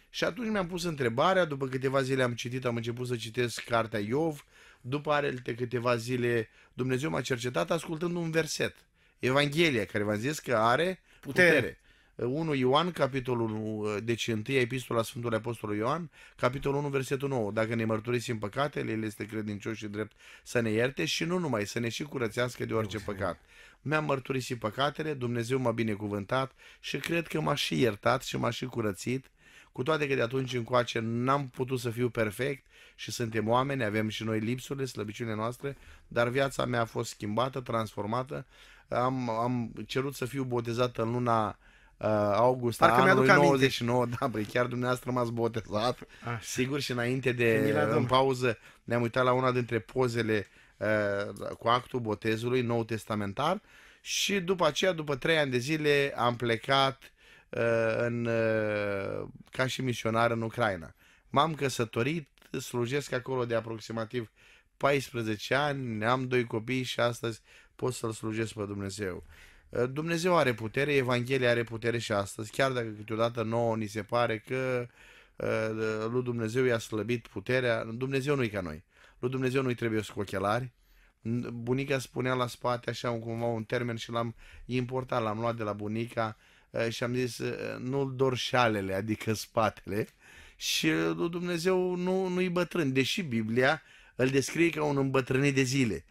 [SPEAKER 2] Și atunci mi-am pus întrebarea, după câteva zile am citit, am început să citesc cartea Iov, după alte câteva zile Dumnezeu m-a cercetat ascultând un verset. Evanghelia, care v-am zis că are putere. putere. 1 Ioan, capitolul 1, uh, deci 1 Epistola Sfântului Apostol Ioan, capitolul 1, versetul 9. Dacă ne mărturisim păcatele, El este credincios și drept să ne ierte și nu numai, să ne și curățească de orice păcat. Mi-am mărturisit păcatele, Dumnezeu m-a binecuvântat și cred că m-a și iertat și m-a și curățit, cu toate că de atunci încoace n-am putut să fiu perfect și suntem oameni, avem și noi lipsurile, slăbiciunile noastre, dar viața mea a fost schimbată, transformată. Am, am cerut să fiu botezat în luna uh, august Parcă anului 99, da, băi, chiar dumneavoastră m-ați botezat. Așa. Sigur și înainte de, în pauză, ne-am uitat la una dintre pozele uh, cu actul botezului nou testamentar și după aceea, după trei ani de zile, am plecat uh, în, uh, ca și misionar în Ucraina. M-am căsătorit, slujesc acolo de aproximativ 14 ani, am doi copii și astăzi pot să-L slujesc pe Dumnezeu. Eh, Dumnezeu are putere, Evanghelia are putere și astăzi, chiar dacă câteodată nouă ni se pare că eh, lui Dumnezeu i-a slăbit puterea, Dumnezeu nu-i ca noi. Lui Dumnezeu nu-i trebuie scochelari, bunica spunea la spate așa cumva un termen și l-am importat, l-am luat de la bunica eh, și am zis nu-l dor șalele, adică spatele și Dumnezeu nu, nu-i bătrân, deși Biblia îl descrie ca un îmbătrânit de zile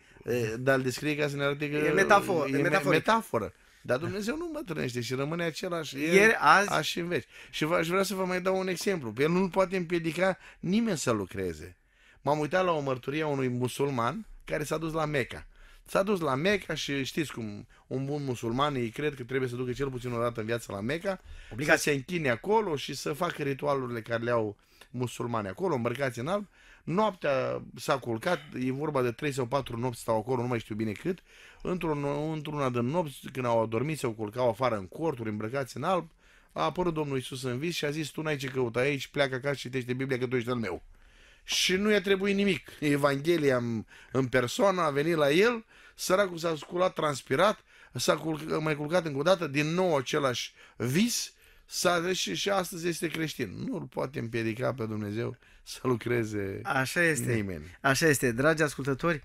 [SPEAKER 2] dar descrie ca să ne arate că... E metaforă. E, metaforic. metaforă. Dar Dumnezeu nu îmbătrânește și rămâne același el, Ieri, azi... azi și în veci. Și aș vrea să vă mai dau un exemplu. Pe el nu poate împiedica nimeni să lucreze. M-am uitat la o mărturie a unui musulman care s-a dus la Mecca. S-a dus la Mecca și știți cum un bun musulman îi cred că trebuie să ducă cel puțin o dată în viață la Mecca, Obligat. să se închine acolo și să facă ritualurile care le au musulmani acolo, îmbrăcați în alb Noaptea s-a culcat, e vorba de 3 sau 4 nopți stau acolo, nu mai știu bine cât. Într-un, într-una de nopți, când au adormit, se culcau afară în corturi, îmbrăcați în alb, a apărut Domnul Isus în vis și a zis, tu n-ai ce căuta aici, pleacă acasă, citește Biblia că tu ești al meu. Și nu i-a trebuit nimic. Evanghelia în, în persoană a venit la el, săracul s-a sculat, transpirat, s-a culc, mai culcat încă o dată, din nou același vis, s-a
[SPEAKER 1] și, și astăzi este creștin. Nu îl poate împiedica pe Dumnezeu să lucreze Așa este. nimeni. Așa este. Dragi ascultători,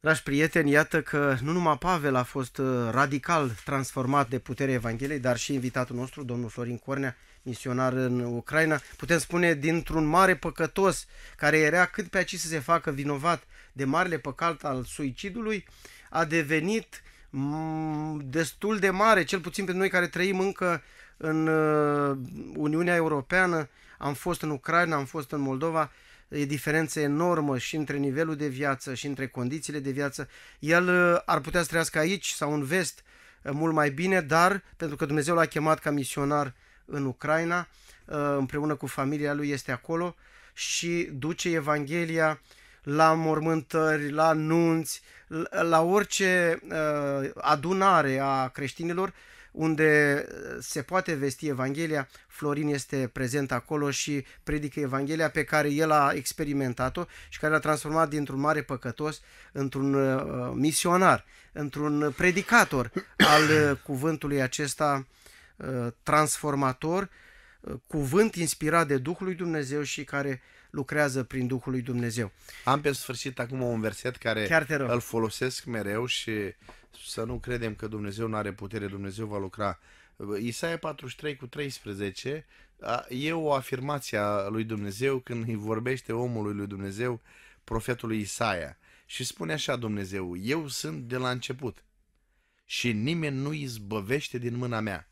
[SPEAKER 1] dragi prieteni, iată că nu numai Pavel a fost uh, radical transformat de puterea Evangheliei, dar și invitatul nostru, domnul Florin Cornea, misionar în Ucraina, putem spune dintr-un mare păcătos care era cât pe aici să se facă vinovat de marele păcat al suicidului, a devenit mm, destul de mare, cel puțin pentru noi care trăim încă în uh, Uniunea Europeană am fost în Ucraina, am fost în Moldova, e diferență enormă și între nivelul de viață și între condițiile de viață. El uh, ar putea să trăiască aici sau în vest uh, mult mai bine, dar pentru că Dumnezeu l-a chemat ca misionar în Ucraina, uh, împreună cu familia lui este acolo și duce Evanghelia la mormântări, la nunți, la orice adunare a creștinilor unde uh, se poate vesti Evanghelia, Florin este prezent acolo și predică Evanghelia pe care el a experimentat-o și care l-a transformat dintr-un mare păcătos într-un uh, misionar, într-un predicator al uh, cuvântului acesta uh, transformator, uh, cuvânt inspirat de Duhul lui Dumnezeu și care lucrează prin Duhul lui Dumnezeu.
[SPEAKER 2] Am pe sfârșit acum un verset care Chiar te rog. îl folosesc mereu și să nu credem că Dumnezeu nu are putere, Dumnezeu va lucra. Isaia 43 cu 13 e o afirmație a lui Dumnezeu când îi vorbește omului lui Dumnezeu, profetului Isaia. Și spune așa Dumnezeu, eu sunt de la început și nimeni nu izbăvește din mâna mea.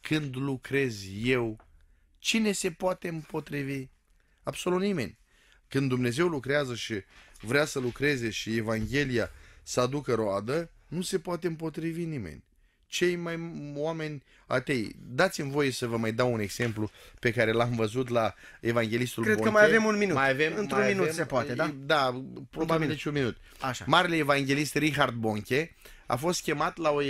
[SPEAKER 2] Când lucrez eu, cine se poate împotrivi? Absolut nimeni. Când Dumnezeu lucrează și vrea să lucreze și Evanghelia să aducă roadă, nu se poate împotrivi nimeni. Cei mai oameni atei. Dați-mi voie să vă mai dau un exemplu pe care l-am văzut la Evanghelistul Cred Bonte. că mai avem un minut. Mai avem, Într-un mai minut avem, se poate, da? Da, probabil deci un minut. Așa. Marele evanghelist Richard Bonche a fost chemat la o,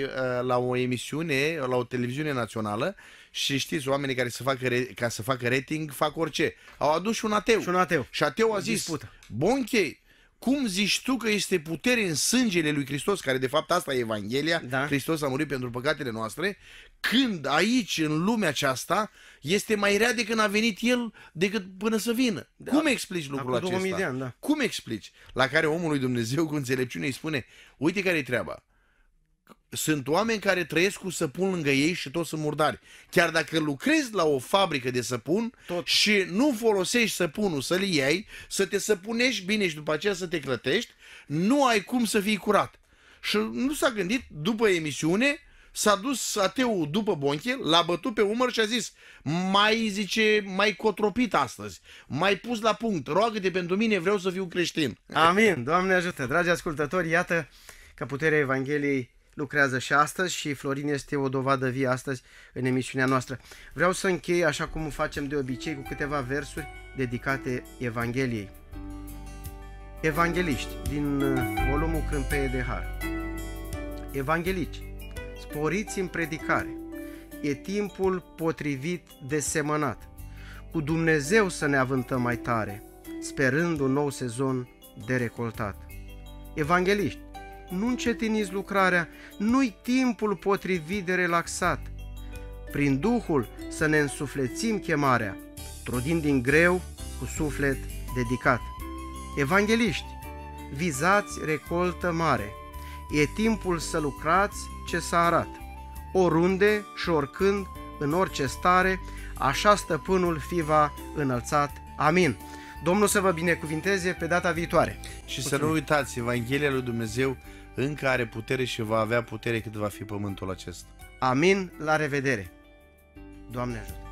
[SPEAKER 2] la o emisiune, la o televiziune națională și știți, oamenii care să facă re- ca să facă rating fac orice. Au adus și un ateu. Și un ateu. Și ateu a zis, Bonche, cum zici tu că este putere în sângele lui Hristos, care de fapt asta e Evanghelia, da. Hristos a murit pentru păcatele noastre, când aici, în lumea aceasta, este mai rea de când a venit El decât până să vină. Da. Cum explici lucrul Acum acesta? De ani, da. Cum explici? La care omul lui Dumnezeu cu înțelepciune îi spune, uite care e treaba, sunt oameni care trăiesc cu săpun lângă ei și toți sunt murdari. Chiar dacă lucrezi la o fabrică de săpun Tot. și nu folosești săpunul să-l iei, să te săpunești bine și după aceea să te clătești, nu ai cum să fii curat. Și nu s-a gândit, după emisiune, s-a dus ateul după bonche, l-a bătut pe umăr și a zis
[SPEAKER 1] mai, zice, mai cotropit astăzi, mai pus la punct, roagă-te pentru mine, vreau să fiu creștin. Amin, Doamne ajută! Dragi ascultători, iată că puterea Evangheliei lucrează și astăzi și Florin este o dovadă vie astăzi în emisiunea noastră. Vreau să închei, așa cum facem de obicei, cu câteva versuri dedicate Evangheliei. Evangeliști, din uh, volumul Crâmpeie de Har. Evanghelici, sporiți în predicare. E timpul potrivit de semănat. Cu Dumnezeu să ne avântăm mai tare, sperând un nou sezon de recoltat. Evangeliști, nu încetiniți lucrarea, nu-i timpul potrivit de relaxat. Prin Duhul să ne însuflețim chemarea, trudind din greu cu suflet dedicat. Evangeliști, vizați recoltă mare, e timpul să lucrați ce s-a arat. Oriunde și oricând, în orice stare, așa stăpânul fi va înălțat. Amin. Domnul să vă binecuvinteze pe data viitoare. Și Mulțumim. să
[SPEAKER 2] nu uitați, Evanghelia lui Dumnezeu încă are putere și va avea putere cât va fi pământul acesta. Amin, la revedere! Doamne ajută!